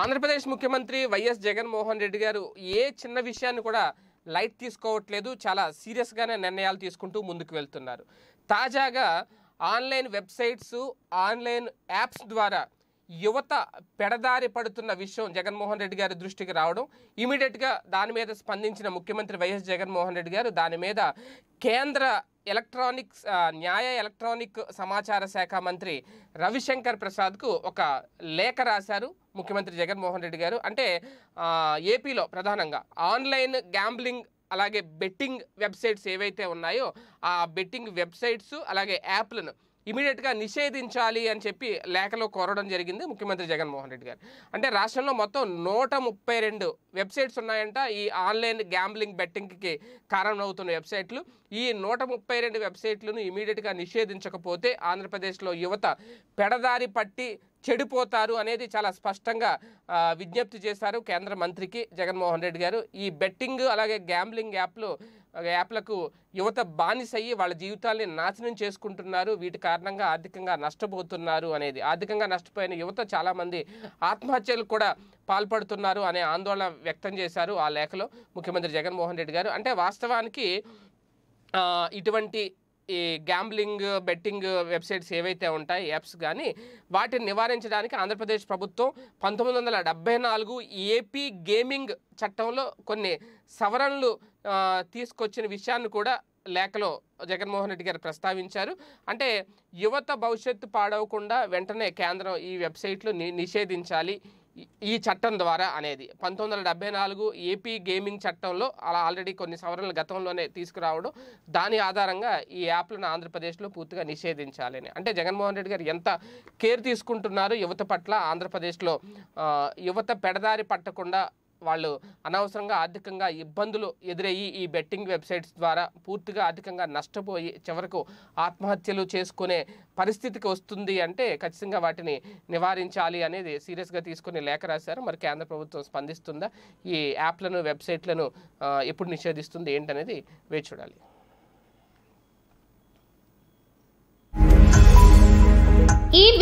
ఆంధ్రప్రదేశ్ ముఖ్యమంత్రి వైఎస్ జగన్మోహన్ రెడ్డి గారు ఏ చిన్న విషయాన్ని కూడా లైట్ తీసుకోవట్లేదు చాలా సీరియస్గానే నిర్ణయాలు తీసుకుంటూ ముందుకు వెళ్తున్నారు తాజాగా ఆన్లైన్ వెబ్సైట్స్ ఆన్లైన్ యాప్స్ ద్వారా యువత పెడదారి పడుతున్న విషయం జగన్మోహన్ రెడ్డి గారి దృష్టికి రావడం ఇమీడియట్గా దాని మీద స్పందించిన ముఖ్యమంత్రి వైఎస్ జగన్మోహన్ రెడ్డి గారు దాని మీద కేంద్ర ఎలక్ట్రానిక్స్ న్యాయ ఎలక్ట్రానిక్ సమాచార శాఖ మంత్రి రవిశంకర్ ప్రసాద్కు ఒక లేఖ రాశారు ముఖ్యమంత్రి జగన్మోహన్ రెడ్డి గారు అంటే ఏపీలో ప్రధానంగా ఆన్లైన్ గ్యాంబ్లింగ్ అలాగే బెట్టింగ్ వెబ్సైట్స్ ఏవైతే ఉన్నాయో ఆ బెట్టింగ్ వెబ్సైట్స్ అలాగే యాప్లను ఇమీడియట్గా నిషేధించాలి అని చెప్పి లేఖలో కోరడం జరిగింది ముఖ్యమంత్రి జగన్మోహన్ రెడ్డి గారు అంటే రాష్ట్రంలో మొత్తం నూట ముప్పై రెండు వెబ్సైట్స్ ఉన్నాయంట ఈ ఆన్లైన్ గ్యాంబ్లింగ్ బెట్టింగ్కి కారణమవుతున్న వెబ్సైట్లు ఈ నూట ముప్పై రెండు వెబ్సైట్లను ఇమీడియట్గా నిషేధించకపోతే ఆంధ్రప్రదేశ్లో యువత పెడదారి పట్టి చెడిపోతారు అనేది చాలా స్పష్టంగా విజ్ఞప్తి చేశారు కేంద్ర మంత్రికి జగన్మోహన్ రెడ్డి గారు ఈ బెట్టింగ్ అలాగే గ్యాంబ్లింగ్ యాప్లు యాప్లకు యువత బానిసయ్యి వాళ్ళ జీవితాల్ని నాశనం చేసుకుంటున్నారు వీటి కారణంగా ఆర్థికంగా నష్టపోతున్నారు అనేది ఆర్థికంగా నష్టపోయిన యువత చాలామంది ఆత్మహత్యలు కూడా పాల్పడుతున్నారు అనే ఆందోళన వ్యక్తం చేశారు ఆ లేఖలో ముఖ్యమంత్రి జగన్మోహన్ రెడ్డి గారు అంటే వాస్తవానికి ఇటువంటి ఈ గ్యాంబ్లింగ్ బెట్టింగ్ వెబ్సైట్స్ ఏవైతే ఉంటాయి యాప్స్ కానీ వాటిని నివారించడానికి ఆంధ్రప్రదేశ్ ప్రభుత్వం పంతొమ్మిది వందల డెబ్బై నాలుగు ఏపీ గేమింగ్ చట్టంలో కొన్ని సవరణలు తీసుకొచ్చిన విషయాన్ని కూడా లేఖలో జగన్మోహన్ రెడ్డి గారు ప్రస్తావించారు అంటే యువత భవిష్యత్తు పాడవకుండా వెంటనే కేంద్రం ఈ వెబ్సైట్లు నిషేధించాలి ఈ చట్టం ద్వారా అనేది పంతొమ్మిది వందల డెబ్బై నాలుగు ఏపీ గేమింగ్ చట్టంలో అలా ఆల్రెడీ కొన్ని సవరణలు గతంలోనే తీసుకురావడం దాని ఆధారంగా ఈ యాప్లను ఆంధ్రప్రదేశ్లో పూర్తిగా నిషేధించాలని అంటే జగన్మోహన్ రెడ్డి గారు ఎంత కేర్ తీసుకుంటున్నారు యువత పట్ల ఆంధ్రప్రదేశ్లో యువత పెడదారి పట్టకుండా వాళ్ళు అనవసరంగా ఆర్థికంగా ఇబ్బందులు ఎదురయ్యి ఈ బెట్టింగ్ వెబ్సైట్స్ ద్వారా పూర్తిగా ఆర్థికంగా నష్టపోయి చివరకు ఆత్మహత్యలు చేసుకునే పరిస్థితికి వస్తుంది అంటే ఖచ్చితంగా వాటిని నివారించాలి అనేది సీరియస్గా తీసుకునే లేఖ రాశారు మరి కేంద్ర ప్రభుత్వం స్పందిస్తుందా ఈ యాప్లను వెబ్సైట్లను ఎప్పుడు నిషేధిస్తుంది ఏంటనేది వేచి చూడాలి